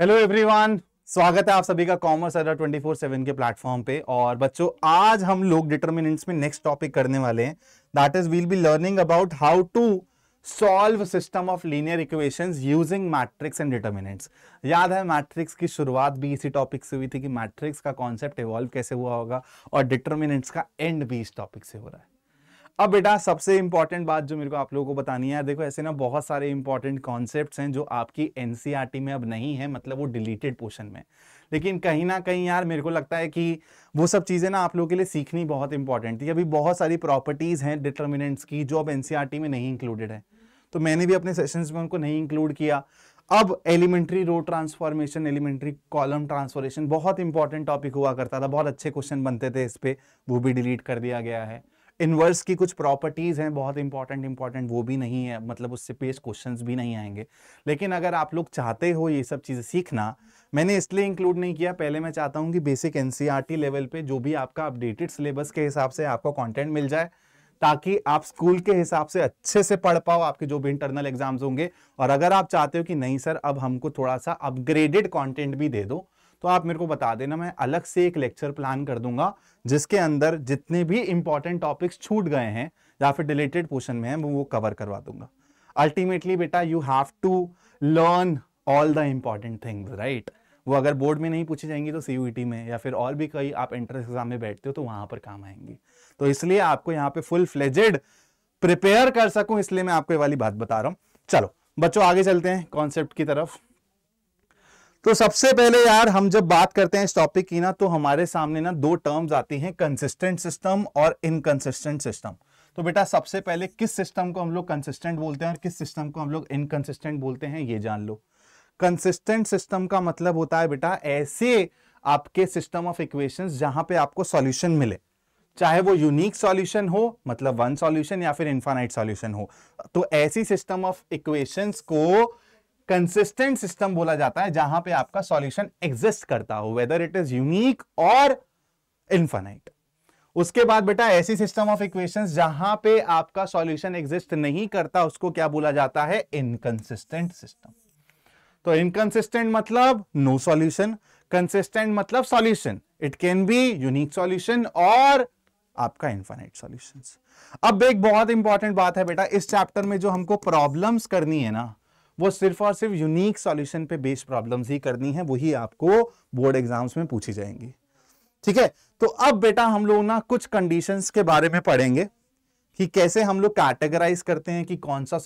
hello everyone स्वागत है आप सभी का कॉमर्स ट्वेंटी फोर सेवन के प्लेटफॉर्म पे और बच्चों आज हम लोग डिटरमिनेंट्स में नेक्स्ट टॉपिक करने वाले हैं that is will be learning about how to solve system of linear equations using matrix and determinants याद है मैट्रिक्स की शुरुआत भी इसी टॉपिक से हुई थी कि मैट्रिक्स का कॉन्सेप्ट इवॉल्व कैसे हुआ होगा और डिटर्मिनेंट्स का एंड भी इस टॉपिक से हो रहा है अब बेटा सबसे इंपॉर्टेंट बात जो मेरे को आप लोगों को बतानी है यार देखो ऐसे ना बहुत सारे इंपॉर्टेंट कॉन्सेप्ट हैं जो आपकी एनसीईआरटी e में अब नहीं है मतलब वो डिलीटेड पोर्शन में लेकिन कहीं ना कहीं यार मेरे को लगता है कि वो सब चीज़ें ना आप लोगों के लिए सीखनी बहुत इंपॉर्टेंट थी अभी बहुत सारी प्रॉपर्टीज़ हैं डिटर्मिनेंट्स की जो अब एनसीईआरटी e में नहीं इंक्लूडेड है तो मैंने भी अपने सेशंस में उनको नहीं इंक्लूड किया अब elementary row transformation elementary column transformation बहुत इंपॉर्टेंट टॉपिक हुआ करता था बहुत अच्छे क्वेश्चन बनते थे इस पर वो भी डिलीट कर दिया गया है इनवर्स की कुछ प्रॉपर्टीज़ हैं बहुत इंपॉर्टेंट इंपॉर्टेंट वो भी नहीं है मतलब उससे पेश क्वेश्चंस भी नहीं आएंगे लेकिन अगर आप लोग चाहते हो ये सब चीज़ें सीखना मैंने इसलिए इंक्लूड नहीं किया पहले मैं चाहता हूँ कि बेसिक एन लेवल पर जो भी आपका अपडेटेड सिलेबस के हिसाब से आपको कॉन्टेंट मिल जाए ताकि आप स्कूल के हिसाब से अच्छे से पढ़ पाओ आपके जो भी इंटरनल एग्जाम्स होंगे और अगर आप चाहते हो कि नहीं सर अब हमको थोड़ा सा अपग्रेडेड कंटेंट भी दे दो तो आप मेरे को बता देना मैं अलग से एक लेक्चर प्लान कर दूंगा जिसके अंदर जितने भी इंपॉर्टेंट टॉपिक्स छूट गए हैं या फिर डिलेटेड पोर्शन में है वो कवर करवा दूंगा अल्टीमेटली बेटा you have to learn all the important thing right वो अगर बोर्ड में नहीं पूछी जाएंगी तो सी e में या फिर और भी कई आप एंट्रेंस एग्जाम में बैठते हो तो वहां पर काम आएंगी तो इसलिए आपको यहाँ पे फुल फ्लेजेड प्रिपेयर कर सकूं इसलिए मैं आपको ये वाली बात बता रहा हूँ चलो बच्चों आगे चलते हैं कॉन्सेप्ट की तरफ तो सबसे पहले यार हम जब बात करते हैं इस टॉपिक की ना तो हमारे सामने ना दो टर्म्स आती हैं कंसिस्टेंट सिस्टम और इनकंसिस्टेंट सिस्टम तो बेटा सबसे पहले किस सिस्टम को हम लोग कंसिस्टेंट बोलते हैं और किस सिस्टम को हम लोग इनकंसिस्टेंट बोलते हैं ये जान लो कंसिस्टेंट सिस्टम का मतलब होता है बेटा ऐसे आपके सिस्टम ऑफ इक्वेशंस जहां पे आपको सॉल्यूशन मिले चाहे वो यूनिक सॉल्यूशन हो मतलब वन सॉल्यूशन या फिर इन्फानाइट सॉल्यूशन हो तो ऐसी सिस्टम ऑफ इक्वेशंस को कंसिस्टेंट सिस्टम बोला जाता है जहां पे आपका सॉल्यूशन एग्जिस्ट करता हो वेदर इट इज यूनिक और इन्फानाइट उसके बाद बेटा ऐसी सिस्टम ऑफ इक्वेशंस जहां पे आपका सॉल्यूशन एग्जिस्ट नहीं करता उसको क्या बोला जाता है इनकंसिस्टेंट सिस्टम तो इनकंसिस्टेंट मतलब नो सॉल्यूशन कंसिस्टेंट मतलब solution it can be unique solution और आपका इन्फाइनाइट सॉल्यूशंस अब एक बहुत इंपॉर्टेंट बात है बेटा इस चैप्टर में जो हमको प्रॉब्लम्स करनी है ना वो सिर्फ और सिर्फ यूनिक सॉल्यूशन पे बेस्ड प्रॉब्लम्स ही करनी है वही आपको बोर्ड एग्जाम्स में पूछी जाएंगी ठीक है तो अब बेटा हम लोग ना कुछ कंडीशन के बारे में पढ़ेंगे कि कैसे हम लोग कैटेगराइज करते हैं कि कौन सा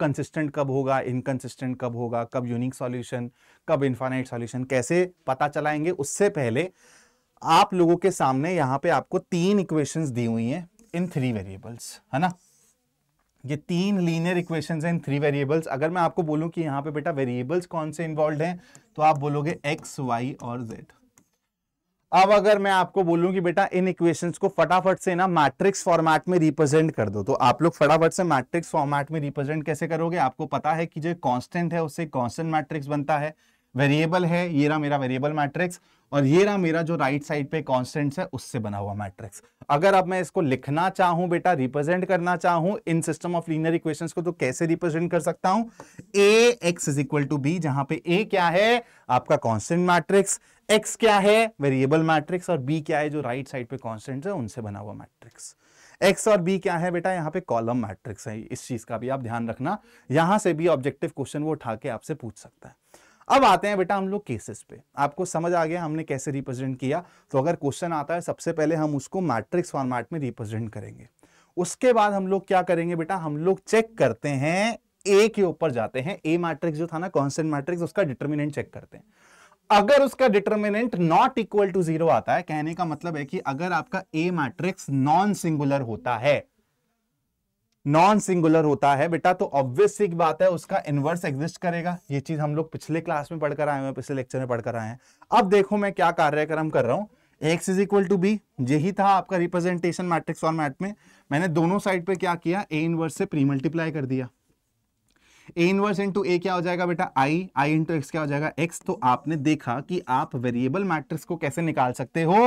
कंसिस्टेंट कब होगा इनकंसिस्टेंट कब होगा कब यूनिक सॉल्यूशन कब इन्फाइनाइट सॉल्यूशन कैसे पता चलाएंगे उससे पहले आप लोगों के सामने यहाँ पे आपको तीन इक्वेशंस दी हुई हैं इन थ्री वेरिएबल्स है ना ये तीन लीनियर इक्वेशंस हैं इन थ्री वेरिएबल्स अगर मैं आपको बोलूं कि यहाँ पे बेटा वेरिएबल्स कौन से इन्वॉल्व हैं तो आप बोलोगे एक्स वाई और जेड अब अगर मैं आपको बोलूं कि बेटा इन इक्वेशंस को फटाफट से ना मैट्रिक्स फॉर्मेट में रिप्रेजेंट कर दो तो आप लोग फटाफट से मैट्रिक्स फॉर्मेट में रिप्रेजेंट कैसे करोगे आपको पता है कि जो कांस्टेंट है उससे कांस्टेंट मैट्रिक्स बनता है वेरिएबल है ये ना मेरा वेरिएबल मैट्रिक्स और ये रहा मेरा जो राइट साइड पे कॉन्स्टेंट है उससे बना हुआ मैट्रिक्स अगर अब मैं इसको लिखना चाहूं बेटा रिप्रेजेंट करना चाहूं इन सिस्टम ऑफ लीनियर इक्वेशन को तो कैसे रिप्रेजेंट कर सकता हूं A X is equal to B जहां पे ए क्या है आपका कॉन्स्टेंट मैट्रिक्स एक्स क्या है वेरिएबल मैट्रिक्स और बी क्या है जो राइट साइड पे कॉन्स्टेंट है उनसे बना हुआ मैट्रिक्स एक्स और बी क्या है बेटा यहाँ पे कॉलम मैट्रिक्स है इस चीज का भी आप ध्यान रखना यहां से भी ऑब्जेक्टिव क्वेश्चन वो उठा के आपसे पूछ सकता है अब आते हैं बेटा हम लोग केसेस पे आपको समझ आ गया हमने कैसे रिप्रेजेंट किया तो अगर क्वेश्चन आता है सबसे पहले हम उसको मैट्रिक्स फॉर्मेट में रिप्रेजेंट करेंगे उसके बाद हम लोग क्या करेंगे बेटा हम लोग चेक करते हैं ए के ऊपर जाते हैं ए मैट्रिक्स जो था ना कॉन्स्टेंट मैट्रिक्स उसका डिटर्मिनेंट चेक करते हैं अगर उसका determinant not equal to zero आता है कहने का मतलब है कि अगर आपका ए मैट्रिक्स नॉन सिंगुलर होता है नॉन सिंगुलर होता है बेटा तो ऑब्वियस सी बात है उसका इनवर्स एग्जिस्ट करेगा ये चीज हम लोग पिछले क्लास में पढ़कर आए हैं पिछले लेक्चर में पढ़कर आए हैं अब देखो मैं क्या कार्यक्रम कर रहा हूँ X is equal to B यही था आपका रिप्रेजेंटेशन मैट्रिक्स और मैट में मैंने दोनों साइड पे क्या किया ए इनवर्स से प्री मल्टीप्लाई कर दिया ए इनवर्स इंटू ए क्या हो जाएगा बेटा आई आई इंटू एक्स क्या हो जाएगा एक्स तो आपने देखा कि आप वेरिएबल मैट्रिक्स को कैसे निकाल सकते हो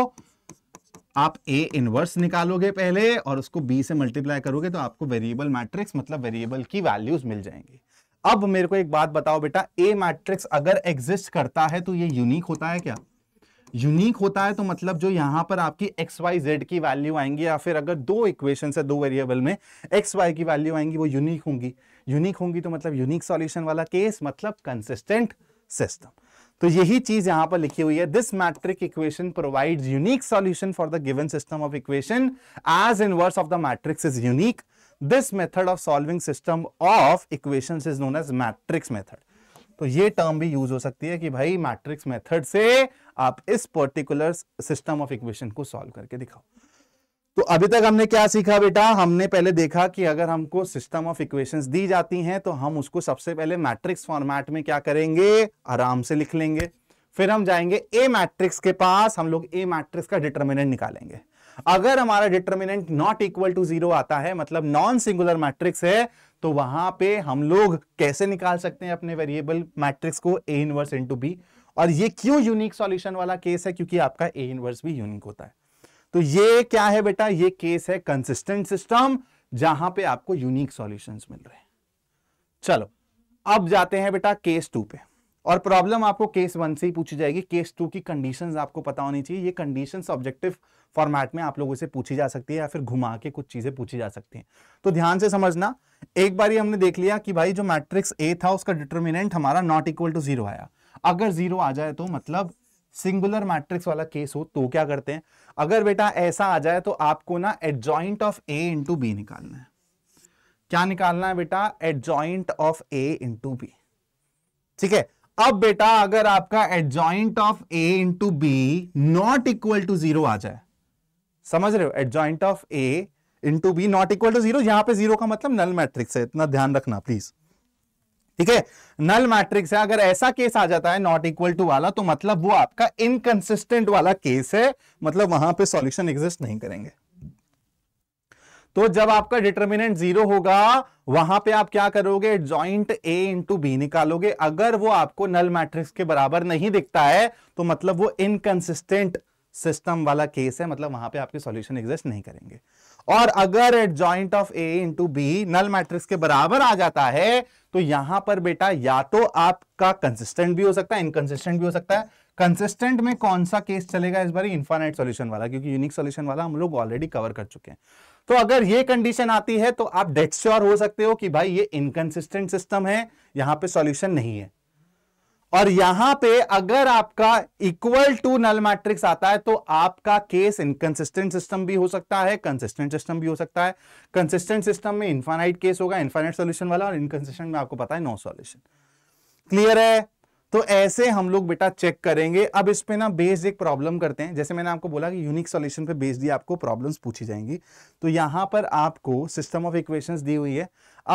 आप ए इनवर्स निकालोगे पहले और उसको बी से मल्टीप्लाई करोगे तो आपको वेरिएबल मैट्रिक्स मतलब वेरिएबल की वैल्यूज मिल जाएंगी अब मेरे को एक बात बताओ बेटा ए मैट्रिक्स अगर एग्जिस्ट करता है तो ये यूनिक होता है क्या यूनिक होता है तो मतलब जो यहाँ पर आपकी एक्स वाई जेड की वैल्यू आएंगी या फिर अगर दो इक्वेशन है दो वेरिएबल में एक्स वाई की वैल्यू आएंगी वो यूनिक होंगी यूनिक होंगी तो मतलब यूनिक सॉल्यूशन वाला केस मतलब कंसिस्टेंट सिस्टम तो यही चीज यहां पर लिखी हुई है this matrix equation provide unique solution for the given system of equation as inverse of the matrix is unique this method of solving system of equation is known as matrix method तो ये term भी use हो सकती है कि भाई matrix method से आप इस पर्टिकुलर सिस्टम ऑफ इक्वेशन को सॉल्व करके दिखाओ तो अभी तक हमने क्या सीखा बेटा हमने पहले देखा कि अगर हमको सिस्टम ऑफ इक्वेशंस दी जाती हैं तो हम उसको सबसे पहले मैट्रिक्स फॉर्मेट में क्या करेंगे आराम से लिख लेंगे फिर हम जाएंगे ए मैट्रिक्स के पास हम लोग ए मैट्रिक्स का डिटर्मिनेंट निकालेंगे अगर हमारा determinant not equal to zero आता है मतलब नॉन सिंगुलर मैट्रिक्स है तो वहां पे हम लोग कैसे निकाल सकते हैं अपने वेरिएबल मैट्रिक्स को ए इनवर्स इंटू बी और ये क्यों यूनिक सॉल्यूशन वाला केस है क्योंकि आपका ए इनवर्स भी यूनिक होता है तो ये क्या है बेटा ये केस है कंसिस्टेंट सिस्टम जहां पे आपको यूनिक सॉल्यूशंस मिल रहे हैं चलो अब जाते हैं बेटा केस टू पे और प्रॉब्लम आपको केस वन से ही पूछी जाएगी केस टू की कंडीशंस आपको पता होनी चाहिए ये कंडीशंस ऑब्जेक्टिव फॉर्मेट में आप लोगों से पूछी जा सकती है या फिर घुमा के कुछ चीजें पूछी जा सकती हैं तो ध्यान से समझना एक बार ही हमने देख लिया कि भाई जो मैट्रिक्स ए था उसका डिटर्मिनेंट हमारा नॉट इक्वल टू जीरो आया अगर जीरो आ जाए तो मतलब सिंगुलर मैट्रिक्स वाला केस हो तो क्या करते हैं अगर बेटा ऐसा आ जाए तो आपको ना adjoint of A into B निकालना है क्या निकालना है बेटा adjoint of A into B ठीक है अब बेटा अगर आपका adjoint of A into B not equal to zero आ जाए समझ रहे हो adjoint of A into B not equal to zero यहां पे जीरो का मतलब नल मैट्रिक्स है इतना ध्यान रखना प्लीज ठीक है नल मैट्रिक्स है अगर ऐसा केस आ जाता है नॉट इक्वल टू वाला तो मतलब वो आपका इनकंसिस्टेंट वाला केस है मतलब वहां पे सॉल्यूशन एग्जिस्ट नहीं करेंगे तो जब आपका डिटर्मिनेंट जीरो होगा वहां पे आप क्या करोगे ज्वाइंट ए इंटू बी निकालोगे अगर वो आपको नल मैट्रिक्स के बराबर नहीं दिखता है तो मतलब वो इनकंसिस्टेंट सिस्टम वाला केस है मतलब वहां पे आपके सॉल्यूशन एग्जिस्ट नहीं करेंगे और अगर adjoint of A into B null matrix के बराबर आ जाता है तो यहां पर बेटा या तो आपका कंसिस्टेंट भी हो सकता है इनकंसिस्टेंट भी हो सकता है कंसिस्टेंट में कौन सा केस चलेगा इस बार इंफानाइट सॉल्यूशन वाला क्योंकि यूनिक सॉल्यूशन वाला हम लोग ऑलरेडी कवर कर चुके हैं तो अगर ये कंडीशन आती है तो आप डेट श्योर हो सकते हो कि भाई ये इनकंसिस्टेंट सिस्टम है यहां पे सॉल्यूशन नहीं है और यहां पे अगर आपका इक्वल टू नल मैट्रिक्स आता है तो आपका केस इनकंसिस्टेंट सिस्टम भी हो सकता है कंसिस्टेंट सिस्टम भी हो सकता है कंसिस्टेंट सिस्टम में इन्फाइनाइट केस होगा इन्फाइनाइट सॉल्यूशन वाला और इनकंसिस्टेंट में आपको पता है नो सॉल्यूशन क्लियर है तो ऐसे हम लोग बेटा चेक करेंगे अब इस पर ना बेस्ड एक प्रॉब्लम करते हैं जैसे मैंने आपको बोला कि यूनिक सोल्यूशन पे बेस्ड आपको प्रॉब्लम पूछी जाएंगी तो यहां पर आपको सिस्टम ऑफ इक्वेशन दी हुई है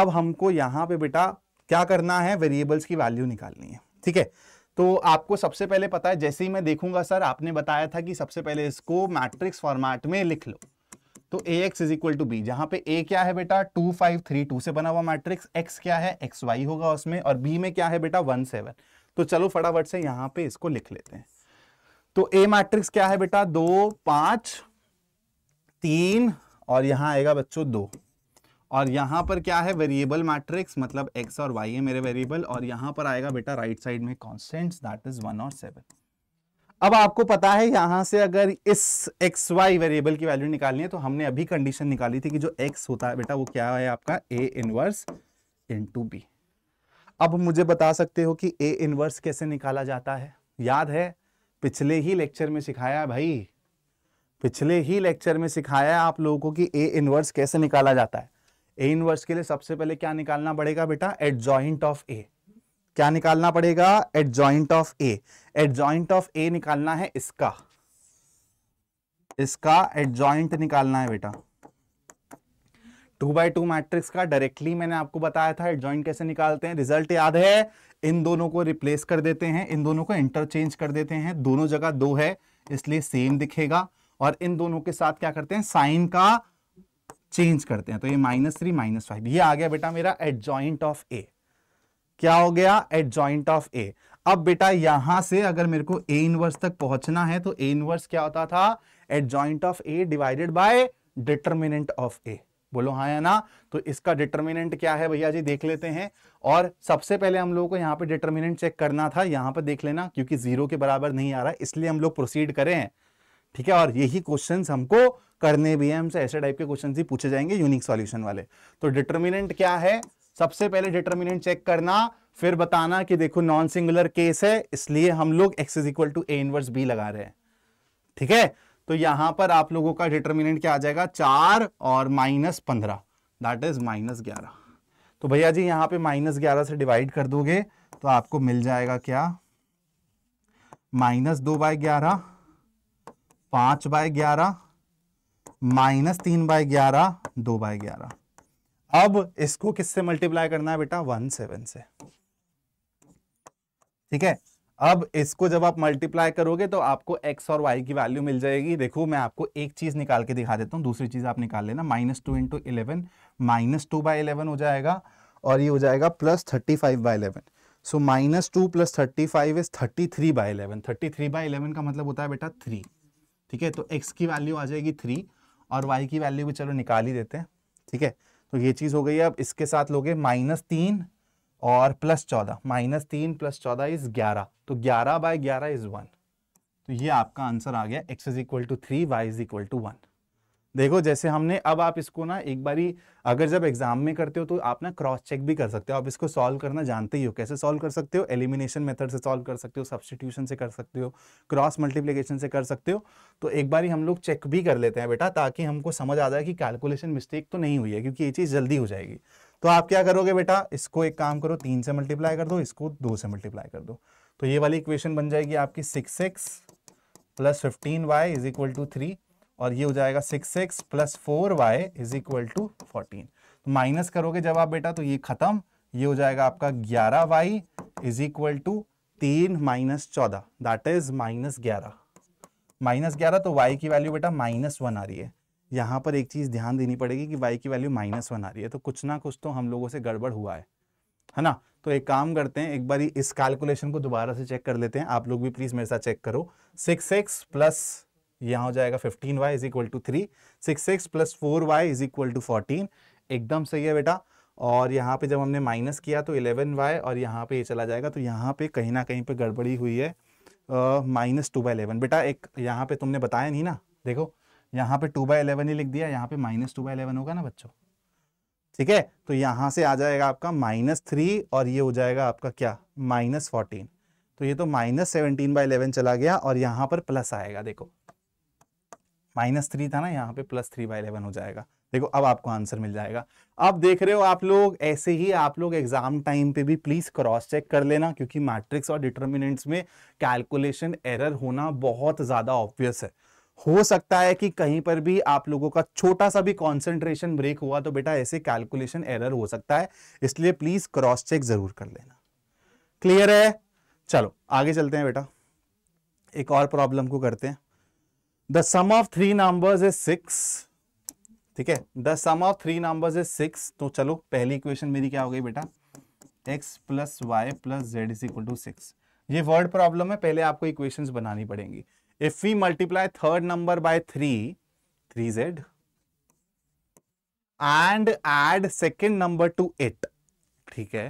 अब हमको यहां पर बेटा क्या करना है वेरिएबल्स की वैल्यू निकालनी है ठीक है तो आपको सबसे पहले पता है जैसे ही मैं देखूंगा सर आपने बताया था कि सबसे पहले इसको मैट्रिक्स फॉर्मेट में लिख लो तो A X is equal to B जहां पे ए क्या है बेटा टू फाइव थ्री टू से बना हुआ मैट्रिक्स एक्स क्या है एक्स वाई होगा उसमें और बी में क्या है बेटा वन सेवन तो चलो फटाफट से यहां पे इसको लिख लेते हैं तो ए मैट्रिक्स क्या है बेटा दो पांच तीन और यहां आएगा बच्चों दो और यहाँ पर क्या है वेरिएबल मैट्रिक्स मतलब एक्स और वाई है मेरे वेरिएबल और यहाँ पर आएगा बेटा राइट साइड में कॉन्स्टेंट दैट इज वन और सेवन अब आपको पता है यहां से अगर इस एक्स वाई वेरिएबल की वैल्यू निकालनी है तो हमने अभी कंडीशन निकाली थी कि जो एक्स होता है बेटा वो क्या है आपका ए इनवर्स टू बी अब मुझे बता सकते हो कि ए इनवर्स कैसे निकाला जाता है याद है पिछले ही लेक्चर में सिखाया भाई पिछले ही लेक्चर में सिखाया आप लोगों को कि ए इनवर्स कैसे निकाला जाता है ए इनवर्स के लिए सबसे पहले क्या निकालना पड़ेगा बेटा जॉइंट ऑफ ए क्या निकालना पड़ेगा joint of A joint of A निकालना है इसका इसका जॉइंट निकालना है बेटा टू बाई टू मैट्रिक्स का डायरेक्टली मैंने आपको बताया था एट जॉइंट कैसे निकालते हैं रिजल्ट याद है इन दोनों को रिप्लेस कर देते हैं इन दोनों को इंटरचेंज कर देते हैं दोनों जगह दो है इसलिए सेम दिखेगा और इन दोनों के साथ क्या करते हैं साइन का चेंज करते हैं तो ये माइनस थ्री माइनस फाइव ये आ गया बेटा मेरा एट ज्वाइंट ऑफ ए क्या हो गया एट ज्वाइंट ऑफ ए अब बेटा यहां से अगर मेरे को ए इनवर्स तक पहुंचना है तो ए इनवर्स क्या होता था adjoint of A divided by determinant of A बोलो हाँ या ना तो इसका डिटर्मिनेंट क्या है भैया जी देख लेते हैं और सबसे पहले हम लोगों को यहाँ पे डिटर्मिनेंट चेक करना था यहाँ पर देख लेना क्योंकि जीरो के बराबर नहीं आ रहा इसलिए हम लोग प्रोसीड करें ठीक है और यही क्वेश्चंस हमको करने भी हैं हमसे ऐसे टाइप के क्वेश्चंस ही पूछे जाएंगे यूनिक सॉल्यूशन वाले तो डिटर्मिनेंट क्या है सबसे पहले डिटर्मिनेंट चेक करना फिर बताना कि देखो नॉन सिंगुलर केस है इसलिए हम लोग X is equal to A inverse B लगा रहे हैं ठीक है तो यहां पर आप लोगों का डिटर्मिनेंट क्या आ जाएगा चार और माइनस पंद्रह दैट इज माइनस ग्यारह तो भैया जी यहां पे माइनस ग्यारह से डिवाइड कर दोगे तो आपको मिल जाएगा क्या माइनस दो बाय ग्यारह पांच बाय ग्यारह माइनस तीन बाय ग्यारह दो बाय ग्यारह अब इसको किससे मल्टीप्लाई करना है बेटा वन सेवन से ठीक है अब इसको जब आप मल्टीप्लाई करोगे तो आपको एक्स और वाई की वैल्यू मिल जाएगी देखो मैं आपको एक चीज निकाल के दिखा देता हूं दूसरी चीज आप निकाल लेना minus two into eleven minus two by eleven हो जाएगा और ये हो जाएगा plus thirty five by eleven so minus two plus thirty five is thirty three by eleven thirty three by eleven का मतलब होता है बेटा थ्री ठीक है तो एक्स की वैल्यू आ जाएगी थ्री और वाई की वैल्यू भी चलो निकाल ही देते हैं ठीक है तो ये चीज़ हो गई अब इसके साथ लोगे माइनस तीन और प्लस चौदह माइनस तीन प्लस चौदह इज ग्यारह तो ग्यारह बाय ग्यारह इज वन तो ये आपका आंसर आ गया X is equal to three Y is equal to one देखो जैसे हमने अब आप इसको ना एक बारी अगर जब एग्जाम में करते हो तो आप ना क्रॉस चेक भी कर सकते हो आप इसको सॉल्व करना जानते ही हो कैसे सॉल्व कर सकते हो एलिमिनेशन मेथड से सॉल्व कर सकते हो सब्सटीट्यूशन से कर सकते हो क्रॉस मल्टीप्लीकेशन से कर सकते हो तो एक बारी हम लोग चेक भी कर लेते हैं बेटा ताकि हमको समझ आ जाए कि कैलकुलेशन मिस्टेक तो नहीं हुई है क्योंकि ये चीज़ जल्दी हो जाएगी तो आप क्या करोगे बेटा इसको एक काम करो तीन से मल्टीप्लाई कर दो इसको दो से मल्टीप्लाई कर दो तो ये वाली इक्वेशन बन जाएगी आपकी six X plus fifteen Y is equal to three और ये हो जाएगा six X plus four Y is equal to fourteen minus करोगे जब आप बेटा तो ये खत्म ये हो जाएगा आपका ग्यारह वाई इज इक्वल टू तीन माइनस चौदह दैट इज माइनस ग्यारह माइनस ग्यारह तो वाई की वैल्यू बेटा माइनस वन आ रही है यहाँ पर एक चीज़ ध्यान देनी पड़ेगी कि वाई की वैल्यू माइनस वन आ रही है तो कुछ ना कुछ तो हम लोगों से गड़बड़ हुआ है है ना तो एक काम करते हैं एक बार इस कैलकुलेशन को दोबारा से चेक कर लेते हैं आप लोग भी प्लीज़ मेरे साथ चेक करो सिक्स एक्स प्लस यहाँ हो जाएगा fifteen Y is equal to three six six plus four Y is equal to fourteen एकदम सही है बेटा और यहाँ पे जब हमने माइनस किया तो इलेवन वाई और यहाँ पे ये चला जाएगा तो यहाँ पे कहीं ना कहीं पे गड़बड़ी हुई है माइनस टू बाई इलेवन बेटा एक यहाँ पे तुमने बताया नहीं ना देखो यहाँ पे टू बाई इलेवन ही लिख दिया यहाँ पे माइनस टू बाई इलेवन होगा ना बच्चों ठीक है तो यहाँ से आ जाएगा आपका माइनस थ्री और ये हो जाएगा आपका क्या माइनस फोर्टीन तो ये तो माइनस सेवनटीन बाई इलेवन चला गया और यहाँ पर प्लस आएगा देखो माइनस थ्री था ना यहाँ पे प्लस थ्री बाई इलेवन हो जाएगा देखो अब आपको आंसर मिल जाएगा अब देख रहे हो आप लोग ऐसे ही आप लोग एग्जाम टाइम पे भी प्लीज क्रॉस चेक कर लेना क्योंकि मैट्रिक्स और डिटर्मिनेंट्स में कैलकुलेशन एरर होना बहुत ज्यादा ऑब्वियस है हो सकता है कि कहीं पर भी आप लोगों का छोटा सा भी कॉन्सेंट्रेशन ब्रेक हुआ तो बेटा ऐसे कैलकुलेशन एरर हो सकता है इसलिए प्लीज क्रॉस चेक जरूर कर लेना क्लियर है चलो आगे चलते हैं बेटा एक और प्रॉब्लम को करते हैं the sum of three numbers is six ठीक है the sum of three numbers is six तो चलो पहली इक्वेशन मेरी क्या हो गई बेटा X plus Y plus Z is equal to six ये वर्ड प्रॉब्लम है पहले आपको इक्वेशन बनानी पड़ेंगी if we multiply third number by three three Z and add second number to it ठीक है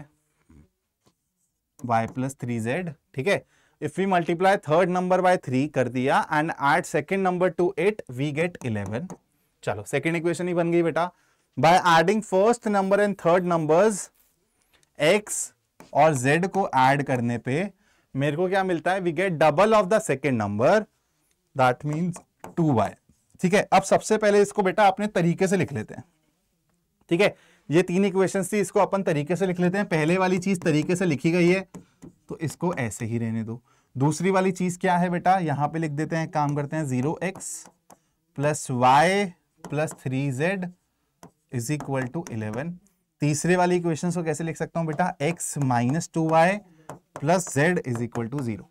y प्लस थ्री जेड ठीक है if we multiply third number by three कर दिया and add second number to it we get eleven चलो second equation ही बन गई बेटा by adding first number and third number X और जेड को एड करने पे मेरे को क्या मिलता है we get double of the second number that means two Y ठीक है अब सबसे पहले इसको बेटा अपने तरीके से लिख लेते हैं ठीक है ये तीन इक्वेशंस थी इसको अपन तरीके से लिख लेते हैं पहले वाली चीज तरीके से लिखी गई है तो इसको ऐसे ही रहने दो दूसरी वाली चीज क्या है बेटा यहां पे लिख देते हैं काम करते हैं zero X plus Y plus three Z is equal to eleven तीसरे वाली इक्वेशन को कैसे लिख सकता हूं बेटा X minus two Y plus Z is equal to zero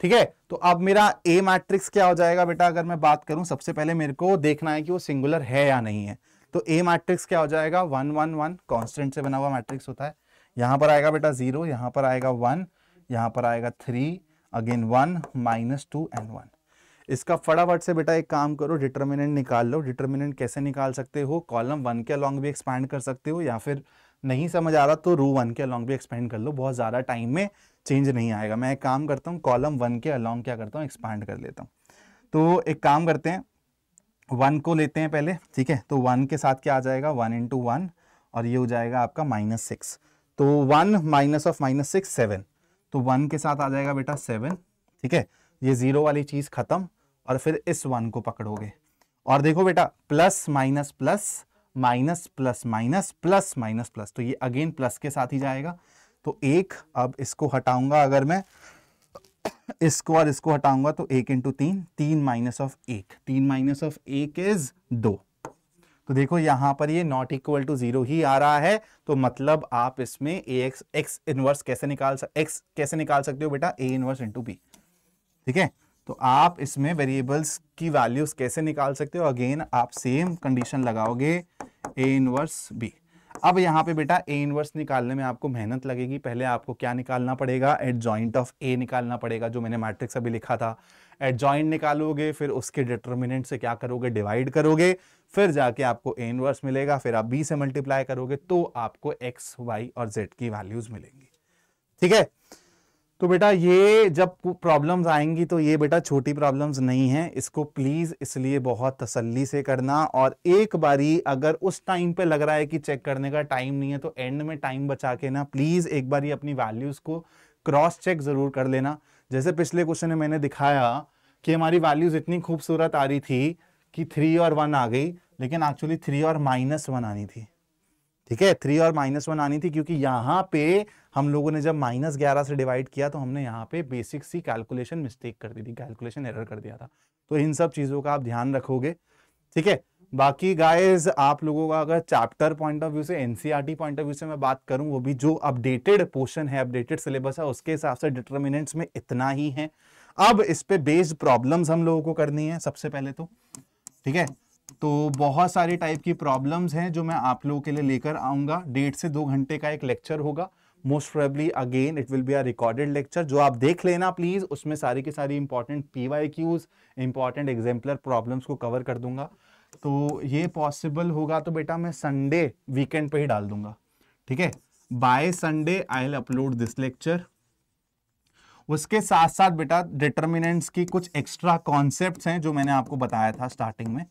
ठीक है तो अब मेरा ए मैट्रिक्स क्या हो जाएगा बेटा अगर मैं बात करूं सबसे पहले मेरे को देखना है कि वो सिंगुलर है या नहीं है तो ए मैट्रिक्स क्या हो जाएगा वन वन वन कॉन्स्टेंट से बना हुआ मैट्रिक्स होता है यहाँ पर आएगा बेटा जीरो यहाँ पर आएगा वन यहाँ पर आएगा three again one minus two and one इसका फटाफट से बेटा एक काम करो डिटर्मिनेंट निकाल लो डिटर्मिनेंट कैसे निकाल सकते हो कॉलम वन के अलॉन्ग भी एक्सपैंड कर सकते हो या फिर नहीं समझ आ रहा तो रू वन के अलॉन्ग भी एक्सपेंड कर लो बहुत ज़्यादा टाइम में चेंज नहीं आएगा मैं एक काम करता हूँ कॉलम वन के अलॉन्ग क्या करता हूँ एक्सपैंड कर लेता हूँ तो एक काम करते हैं वन को लेते हैं पहले ठीक है तो वन के साथ क्या आ जाएगा वन इंटू वन और ये हो जाएगा आपका माइनस सिक्स तो one minus of minus six seven तो वन के साथ आ जाएगा बेटा सेवन ठीक है ये जीरो वाली चीज खत्म और फिर इस वन को पकड़ोगे और देखो बेटा plus minus plus minus plus minus plus minus plus तो ये अगेन प्लस के साथ ही जाएगा तो एक अब इसको हटाऊंगा अगर मैं इसको और इसको हटाऊंगा तो एक इंटू तीन तीन माइनस ऑफ एक तीन माइनस ऑफ एक इज दो तो देखो यहाँ पर ये नॉट इक्वल टू जीरो ही आ रहा है तो मतलब आप इसमें ए एक्स एक्स इनवर्स कैसे निकाल एक्स कैसे निकाल सकते हो बेटा ए इनवर्स इंटू बी ठीक है तो आप इसमें वेरिएबल्स की वैल्यूज कैसे निकाल सकते हो अगेन आप सेम कंडीशन लगाओगे ए इनवर्स बी अब यहाँ पे बेटा ए इनवर्स निकालने में आपको मेहनत लगेगी पहले आपको क्या निकालना पड़ेगा एट जॉइंट ऑफ ए निकालना पड़ेगा जो मैंने मैट्रिक्स अभी लिखा था एडजॉइंट निकालोगे फिर उसके डिटर्मिनेंट से क्या करोगे डिवाइड करोगे फिर जाके आपको ए इनवर्स मिलेगा फिर आप बी से मल्टीप्लाई करोगे तो आपको एक्स वाई और जेड की वैल्यूज मिलेंगी ठीक है तो बेटा ये जब प्रॉब्लम्स आएंगी तो ये बेटा छोटी प्रॉब्लम्स नहीं है इसको प्लीज़ इसलिए बहुत तसल्ली से करना और एक बारी अगर उस टाइम पे लग रहा है कि चेक करने का टाइम नहीं है तो एंड में टाइम बचा के ना प्लीज़ एक बारी अपनी वैल्यूज़ को क्रॉस चेक ज़रूर कर लेना जैसे पिछले क्वेश्चन में मैंने दिखाया कि हमारी वैल्यूज इतनी खूबसूरत आ रही थी कि थ्री और वन आ गई लेकिन एक्चुअली थ्री और माइनस वन आनी थी ठीक है थ्री और माइनस वन आनी थी क्योंकि यहाँ पे हम लोगों ने जब माइनस ग्यारह से डिवाइड किया तो हमने यहाँ पे बेसिक सी कैलकुलेशन मिस्टेक कर दी थी कैलकुलेशन एरर कर दिया था तो इन सब चीज़ों का आप ध्यान रखोगे ठीक है बाकी गाइस आप लोगों का अगर चैप्टर पॉइंट ऑफ व्यू से एनसीईआरटी पॉइंट ऑफ व्यू से मैं बात करूं वो भी जो अपडेटेड पोर्शन है अपडेटेड सिलेबस है उसके हिसाब से डिटर्मिनेंट्स में इतना ही है अब इस पे बेस्ड प्रॉब्लम्स हम लोगों को करनी है सबसे पहले तो ठीक है तो बहुत सारी टाइप की प्रॉब्लम्स हैं जो मैं आप लोगों के लिए लेकर आऊंगा डेढ़ से दो घंटे का एक लेक्चर होगा most probably again it will be a recorded lecture जो आप देख लेना प्लीज़ उसमें सारी की सारी important P Y Qs important exemplar problems को कवर कर दूंगा तो ये पॉसिबल होगा तो बेटा मैं संडे वीकेंड पे ही डाल दूंगा ठीक है by Sunday I will upload this lecture उसके साथ साथ बेटा डिटर्मिनेंट्स की कुछ एक्स्ट्रा कॉन्सेप्ट्स हैं जो मैंने आपको बताया था स्टार्टिंग में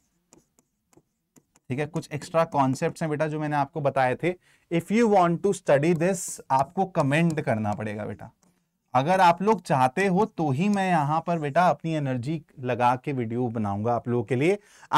ठीक है कुछ एक्स्ट्रा कॉन्सेप्ट्स हैं बेटा जो मैंने आपको बताए थे if you want to study this आपको कमेंट करना पड़ेगा बेटा अगर आप लोग चाहते हो तो ही मैं यहां पर बेटा अपनी एनर्जी लगा के वीडियो बनाऊंगा आप लोगों के लिए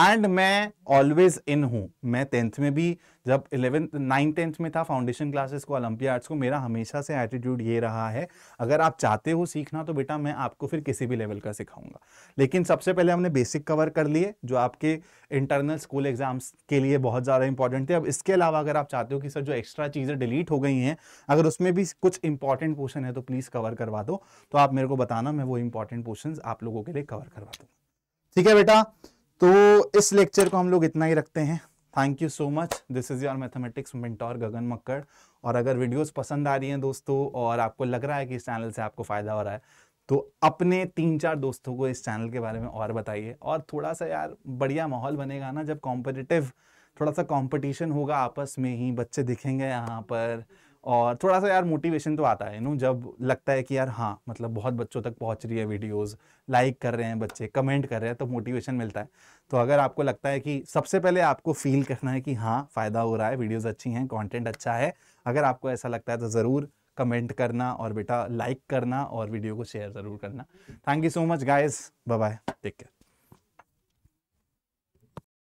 एंड मैं ऑलवेज इन हूं मैं टेंथ में भी जब इलेवेंथ नाइन टेंथ में था फाउंडेशन क्लासेस को ओलंपिया को मेरा हमेशा से एटीट्यूड ये रहा है अगर आप चाहते हो सीखना तो बेटा मैं आपको फिर किसी भी लेवल का सिखाऊंगा लेकिन सबसे पहले हमने बेसिक कवर कर लिए जो आपके इंटरनल स्कूल एग्जाम्स के लिए बहुत ज़्यादा इंपॉर्टेंट थे अब इसके अलावा अगर आप चाहते हो कि सर जो एक्स्ट्रा चीज़ें डिलीट हो गई हैं अगर उसमें भी कुछ इंपॉर्टेंट पोर्शन है तो प्लीज़ कवर करवा दो तो आप मेरे को बताना मैं वो इंपॉर्टेंट पोर्शन आप लोगों के लिए कवर करवा दूँगा ठीक है बेटा तो इस लेक्चर को हम लोग इतना ही रखते हैं thank you so much this is your mathematics mentor Gagan Makkar और अगर वीडियोस पसंद आ रही हैं दोस्तों और आपको लग रहा है कि इस चैनल से आपको फ़ायदा हो रहा है तो अपने तीन चार दोस्तों को इस चैनल के बारे में और बताइए और थोड़ा सा यार बढ़िया माहौल बनेगा ना जब कॉम्पिटिटिव थोड़ा सा कॉम्पिटिशन होगा आपस में ही बच्चे दिखेंगे यहाँ पर और थोड़ा सा यार मोटिवेशन तो आता है नो जब लगता है कि यार हाँ मतलब बहुत बच्चों तक पहुंच रही है वीडियोस लाइक कर रहे हैं बच्चे कमेंट कर रहे हैं तो मोटिवेशन मिलता है तो अगर आपको लगता है कि सबसे पहले आपको फील करना है कि हाँ फ़ायदा हो रहा है वीडियोज़ अच्छी हैं कॉन्टेंट अच्छा है अगर आपको ऐसा लगता है तो ज़रूर कमेंट करना और बेटा लाइक करना और वीडियो को शेयर ज़रूर करना thank you so much guys bye take care